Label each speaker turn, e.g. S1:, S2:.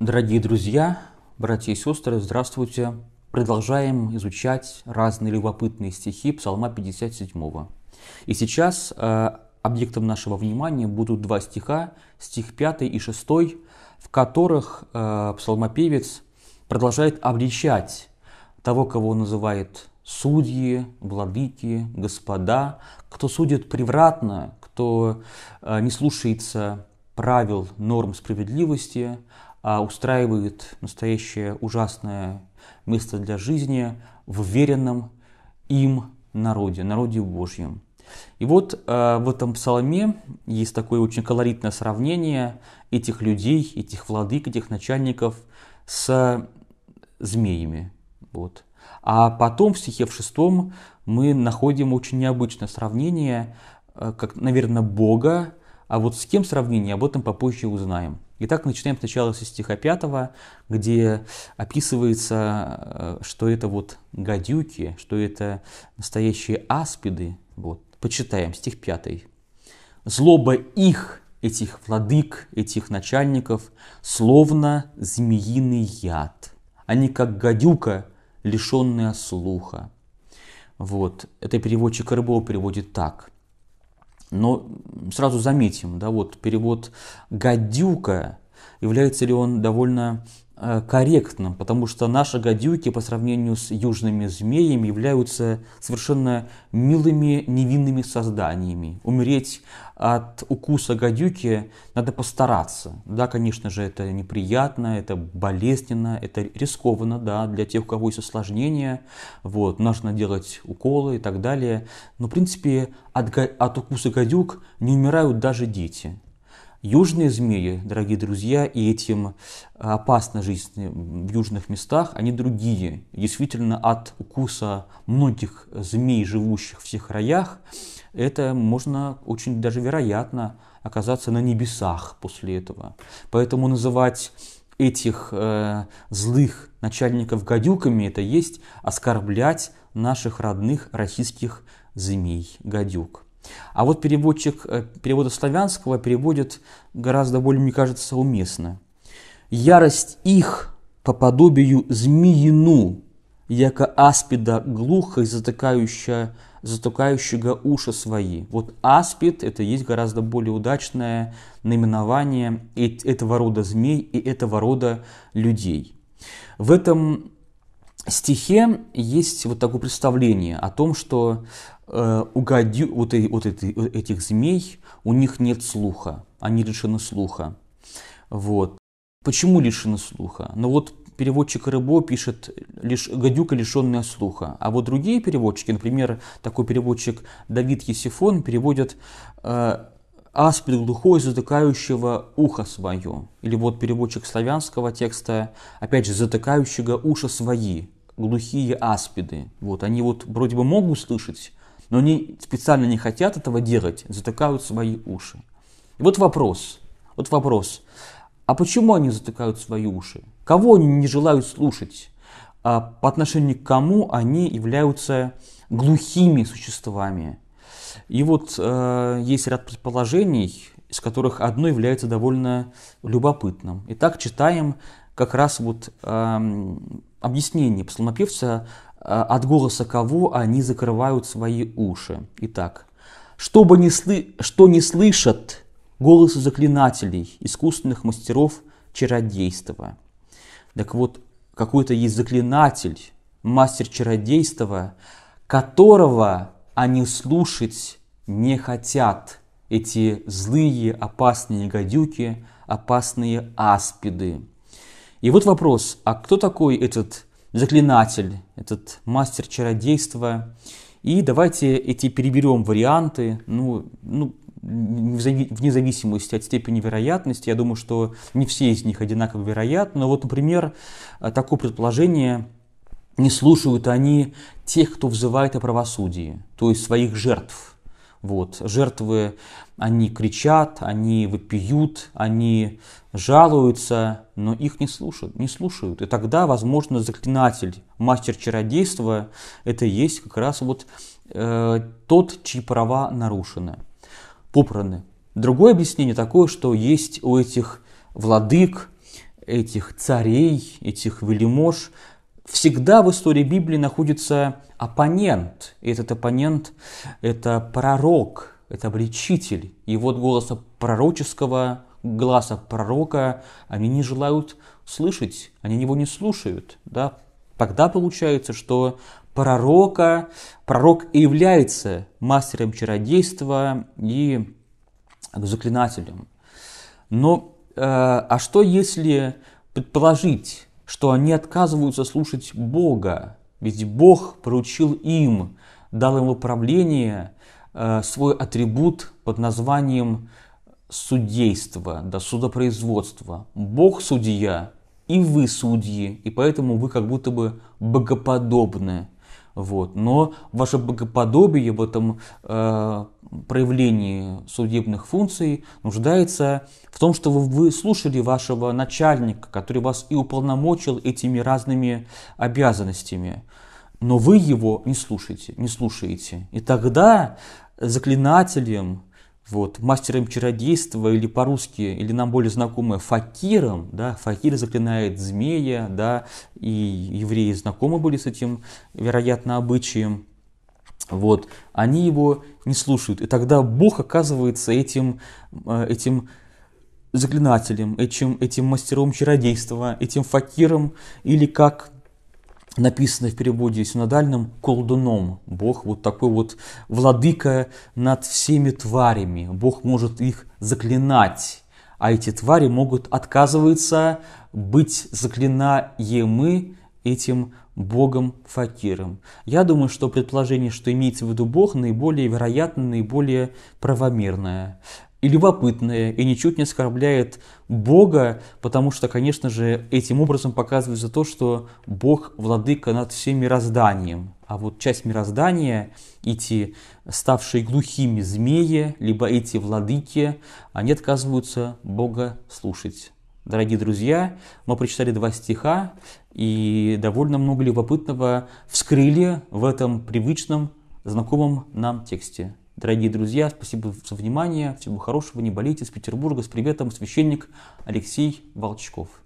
S1: Дорогие друзья, братья и сестры, здравствуйте. Продолжаем изучать разные любопытные стихи Псалма 57. И сейчас э, объектом нашего внимания будут два стиха, стих 5 и 6, в которых э, псалмопевец продолжает обличать того, кого называет судьи, владыки, господа, кто судит превратно, кто э, не слушается правил, норм справедливости, а устраивает настоящее ужасное место для жизни в веренном им народе, народе Божьем. И вот а, в этом псалме есть такое очень колоритное сравнение этих людей, этих владык, этих начальников с змеями. Вот. А потом в стихе в шестом мы находим очень необычное сравнение, а, как, наверное, Бога, а вот с кем сравнение, об этом попозже узнаем. Итак, начинаем сначала со стиха 5, где описывается, э, что это вот гадюки, что это настоящие аспиды. Вот. Почитаем стих 5. «Злоба их, этих владык, этих начальников, словно змеиный яд. Они как гадюка, лишенная слуха». Вот. Это переводчик РБО переводит так – но сразу заметим, да, вот перевод «гадюка», является ли он довольно Э, корректным, потому что наши гадюки по сравнению с южными змеями являются совершенно милыми, невинными созданиями. Умереть от укуса гадюки надо постараться. Да, конечно же, это неприятно, это болезненно, это рискованно, да, для тех, у кого есть осложнения, вот, нужно делать уколы и так далее. Но, в принципе, от, от укуса гадюк не умирают даже дети. Южные змеи, дорогие друзья, и этим э, опасна жизнь в южных местах, они другие. Действительно, от укуса многих змей, живущих в всех раях, это можно очень даже вероятно оказаться на небесах после этого. Поэтому называть этих э, злых начальников гадюками, это есть оскорблять наших родных российских змей, гадюк. А вот переводчик э, перевода славянского переводит гораздо более, мне кажется, уместно. «Ярость их по подобию змеину, яко аспида глухо и затыкающая затыкающего уши свои. Вот аспид – это есть гораздо более удачное наименование этого рода змей и этого рода людей. В этом стихе есть вот такое представление о том, что э, угодю, вот, и, вот эти, этих змей, у них нет слуха, они лишены слуха. Вот. Почему лишены слуха? Ну вот переводчик Рыбо пишет лишь «гадюка, лишенная слуха». А вот другие переводчики, например, такой переводчик Давид Есифон переводит э, аспид глухой, затыкающего ухо свое. Или вот переводчик славянского текста, опять же, затыкающего уши свои глухие аспиды. Вот, они вот вроде бы могут слышать, но они специально не хотят этого делать, затыкают свои уши. И вот вопрос, вот вопрос, а почему они затыкают свои уши? Кого они не желают слушать? А по отношению к кому они являются глухими существами? И вот э, есть ряд предположений, из которых одно является довольно любопытным. Итак, читаем как раз вот э, объяснение псалмопевца, э, от голоса кого они закрывают свои уши. Итак, чтобы не слы... что не слышат голосы заклинателей, искусственных мастеров чародейства. Так вот, какой-то есть заклинатель, мастер чародейства, которого они слушать не хотят, эти злые опасные гадюки, опасные аспиды. И вот вопрос, а кто такой этот заклинатель, этот мастер чародейства? И давайте эти переберем варианты, ну, ну вне зависимости от степени вероятности. Я думаю, что не все из них одинаково вероятны. Но вот, например, э, такое предположение не слушают они тех, кто взывает о правосудии, то есть своих жертв. Вот. Жертвы, они кричат, они вопиют, они жалуются, но их не слушают, не слушают. И тогда, возможно, заклинатель, мастер чародейства, это есть как раз вот э, тот, чьи права нарушены, попраны. Другое объяснение такое, что есть у этих владык, этих царей, этих велимож – всегда в истории Библии находится оппонент. И этот оппонент – это пророк, это обличитель. И вот голоса пророческого, глаза пророка они не желают слышать, они его не слушают. Да? Тогда получается, что пророка, пророк и является мастером чародейства и заклинателем. Но э, а что если предположить, что они отказываются слушать Бога, ведь Бог поручил им, дал им управление э, свой атрибут под названием судейство, да, судопроизводство. Бог судья, и вы судьи, и поэтому вы как будто бы богоподобны вот. Но ваше богоподобие в этом э, проявлении судебных функций нуждается в том, что вы слушали вашего начальника, который вас и уполномочил этими разными обязанностями, но вы его не слушаете, не слушаете. И тогда заклинателем вот, мастером чародейства или по-русски, или нам более знакомое факиром, да, факир заклинает змея, да, и евреи знакомы были с этим, вероятно, обычаем, вот, они его не слушают. И тогда Бог оказывается этим, э, этим заклинателем, этим, этим мастером чародейства, этим факиром, или как написано в переводе синодальном колдуном. Бог вот такой вот владыка над всеми тварями. Бог может их заклинать. А эти твари могут отказываться быть заклинаемы этим Богом Факиром. Я думаю, что предположение, что имеется в виду Бог, наиболее вероятно, наиболее правомерное и любопытное, и ничуть не оскорбляет Бога, потому что, конечно же, этим образом показывается то, что Бог владыка над всем мирозданием. А вот часть мироздания, эти ставшие глухими змеи, либо эти владыки, они отказываются Бога слушать. Дорогие друзья, мы прочитали два стиха и довольно много любопытного вскрыли в этом привычном, знакомом нам тексте. Дорогие друзья, спасибо за внимание, всего хорошего, не болейте. С Петербурга с приветом священник Алексей Волчков.